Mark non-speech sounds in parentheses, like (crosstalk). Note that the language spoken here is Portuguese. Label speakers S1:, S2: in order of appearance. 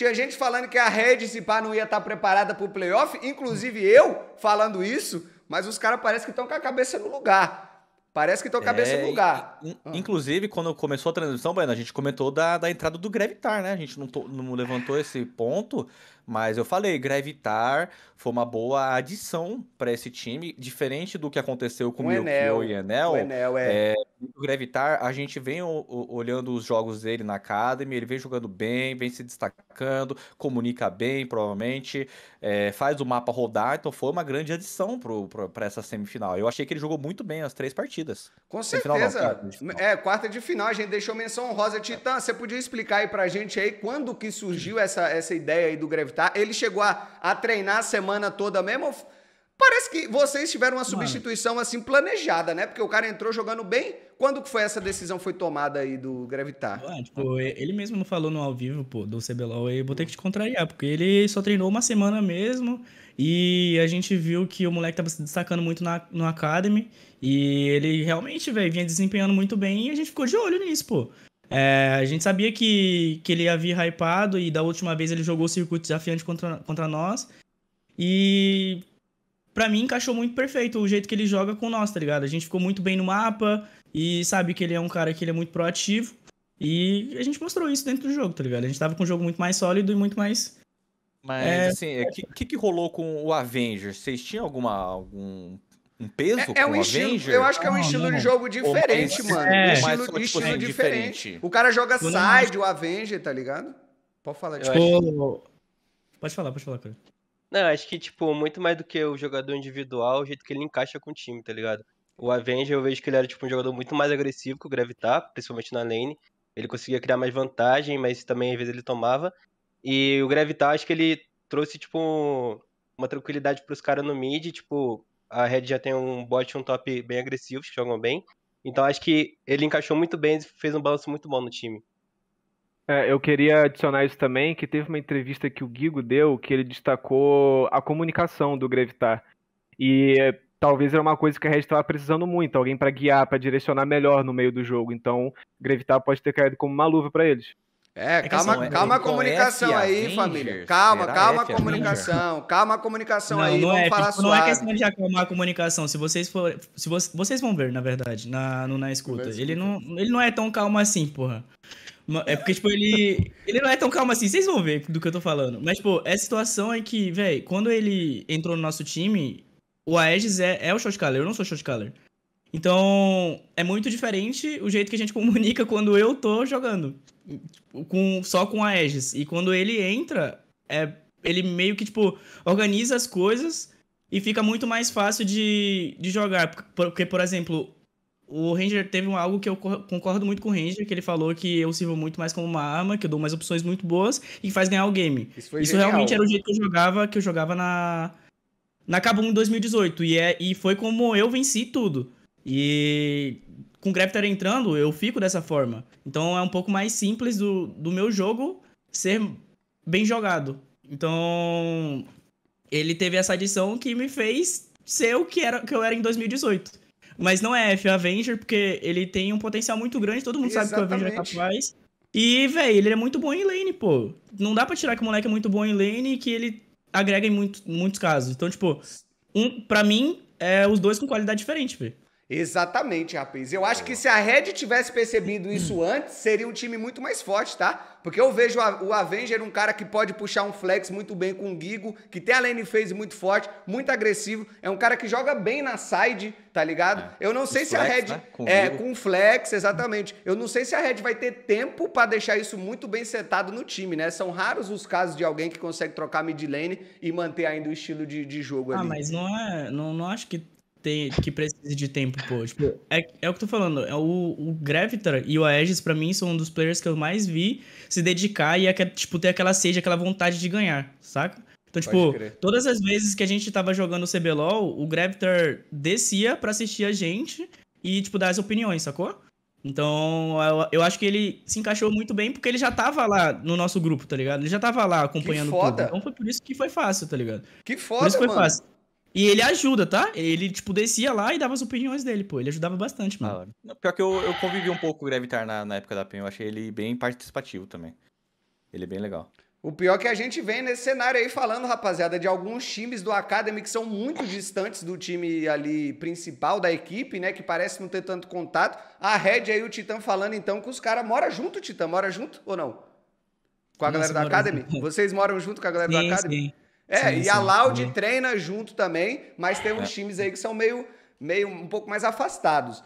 S1: Tinha gente falando que a Red e pá não ia estar tá preparada para o playoff, inclusive eu falando isso, mas os caras parece que estão com a cabeça no lugar. Parece que estão com a é, cabeça é, no lugar.
S2: In, ah. Inclusive, quando começou a transmissão, Bueno, a gente comentou da, da entrada do Grevitar, né? A gente não, to, não levantou esse ponto, mas eu falei, Gravitar foi uma boa adição para esse time, diferente do que aconteceu com o Enel. e Enel. O Enel é... é... o Gravitar, a gente vem olhando os jogos dele na Academy, ele vem jogando bem, vem se destacando, comunica bem, provavelmente, é, faz o mapa rodar, então foi uma grande adição para essa semifinal. Eu achei que ele jogou muito
S1: bem as três partidas. Com certeza. Não, é, quarta de final, a gente deixou menção rosa Titã, você podia explicar aí pra gente aí quando que surgiu essa, essa ideia aí do Gravitar? tá? Ele chegou a, a treinar a semana toda mesmo. Parece que vocês tiveram uma substituição Mano. assim planejada, né? Porque o cara entrou jogando bem. Quando que foi essa decisão foi tomada aí do Gravitar? Ah,
S3: tipo, ele mesmo não falou no ao vivo, pô, do CBLOL, E vou ter que te contrariar, porque ele só treinou uma semana mesmo. E a gente viu que o moleque tava se destacando muito na, no Academy. E ele realmente, velho, vinha desempenhando muito bem e a gente ficou de olho nisso, pô. É, a gente sabia que, que ele havia hypado e da última vez ele jogou o circuito desafiante contra, contra nós. E para mim encaixou muito perfeito o jeito que ele joga com nós, tá ligado? A gente ficou muito bem no mapa e sabe que ele é um cara que ele é muito proativo. E a gente mostrou isso dentro do jogo, tá ligado? A gente tava com um jogo muito mais sólido e muito mais.
S2: Mas, é... assim, o é, que, que, que rolou com o Avengers? Vocês tinham alguma, algum um peso é, é um estilo, Avenger? Eu acho que é um estilo não, não. de jogo diferente, é, mano. É. Um estilo, tipo, estilo assim, diferente. diferente. O cara
S1: joga eu side, não... o Avenger, tá ligado? Pode falar. De tipo...
S3: Pode falar, pode falar, cara.
S2: Não, acho que, tipo, muito mais do que o jogador individual, o jeito que ele encaixa com o time, tá ligado? O Avenger, eu vejo que ele era, tipo, um jogador muito mais agressivo que o Gravitar, principalmente na lane. Ele conseguia criar mais vantagem, mas também, às vezes, ele tomava. E o Gravitar, acho que ele trouxe, tipo, uma tranquilidade pros caras no mid, tipo, a Red já tem um bot e um top bem agressivos, que jogam bem. Então acho que ele encaixou muito bem e fez um balanço muito bom no time. É, eu queria adicionar isso também, que teve uma entrevista que o Gigo deu, que ele destacou a comunicação do Grevitar. E é, talvez era uma coisa que a Red estava precisando muito, alguém para guiar, para direcionar melhor no meio do jogo. Então, Grevitar pode ter caído como uma luva para eles. É,
S1: é, calma, calma, é, a comunicação aí, Avengers? família. Calma, calma a comunicação. Calma a comunicação não, aí, não vamos é, falar tipo, suave. é
S3: questão de acalmar a comunicação. Se vocês for, se vocês, vocês vão ver, na verdade, na, no, na escuta. ele não, ele não é tão calmo assim, porra. É porque, tipo, ele. Ele não é tão calmo assim, vocês vão ver do que eu tô falando. Mas, tipo, a é situação é que, velho, quando ele entrou no nosso time, o Aegis é, é o shotcaller, eu não sou shotcaller. Então, é muito diferente o jeito que a gente (laughs) comunica quando eu tô jogando com, só com a Aegis. E quando ele entra, é, ele meio que, tipo, organiza as coisas e fica muito mais fácil de, de jogar. Porque, por exemplo, o Ranger teve algo que eu concordo muito com o Ranger, que ele falou que eu sirvo muito mais como uma arma, que eu dou mais opções muito boas e que faz ganhar o game. Isso, Isso realmente era o jeito que eu jogava, que eu jogava na na Kabum 2018 e é e foi como eu venci tudo. E com o Grafter entrando, eu fico dessa forma. Então é um pouco mais simples do, do meu jogo ser bem jogado. Então, ele teve essa adição que me fez ser o que, era, que eu era em 2018. Mas não é F Avenger, porque ele tem um potencial muito grande, todo mundo Exatamente. sabe que o Avenger é capaz. E, velho, ele é muito bom em lane, pô. Não dá pra tirar que o moleque é muito bom em lane e que ele agrega em muito, muitos casos. Então, tipo, um, pra mim, é os dois com qualidade diferente, velho.
S1: Exatamente, rapaz. Eu acho que se a Red tivesse percebido isso (clears throat) antes, seria um time muito mais forte, tá? Porque eu vejo o Avenger um cara que pode puxar um flex muito bem com o Gigo, que tem a lane phase muito forte, muito agressivo, é um cara que joga bem na side, tá ligado? É. Eu não sei se a Red né? com é com flex, exatamente. Eu não sei se a Red vai ter tempo para deixar isso muito bem setado no time, né? São raros os casos de alguém que consegue trocar mid lane e manter ainda o estilo de, de jogo ah, ali. Ah, mas
S3: não é, não, não acho que tem, que precise de tempo, pô. Tipo, é, é o que eu tô falando. É o, o Gravitar e o Aegis, para mim, são um dos players que eu mais vi se dedicar e, tipo, ter aquela sede, aquela vontade de ganhar, saca? Então, tipo, todas as vezes que a gente tava jogando o CBLOL, o Gravitar descia para assistir a gente e, tipo, dar as opiniões, sacou? Então, eu, eu, acho que ele se encaixou muito bem porque ele já tava lá no nosso grupo, tá ligado? Ele já tava lá acompanhando que foda. tudo. Então foi por isso que foi fácil, tá ligado? Que foda, por isso foi mano. fácil.
S2: E ele ajuda,
S3: tá? Ele, tipo, descia lá e dava as opiniões
S1: dele, pô. Ele ajudava bastante, mano.
S2: Ah, pior que eu, eu convivi um pouco com o Gravitar na, na época da PEN. Eu achei ele bem participativo também. Ele
S1: é bem legal. O pior é que a gente vem nesse cenário aí falando, rapaziada, de alguns times do Academy que são muito distantes do time ali principal da equipe, né? Que parece não ter tanto contato. A Red aí, o Titã falando então que os caras moram junto, Titã. Mora junto ou não? Com a Nossa, galera da Academy? Junto. Vocês moram junto com a galera sim, da Academy? Sim. É, sim, e a Loud treina junto também, mas tem uns é. times aí que são meio, meio um pouco mais afastados.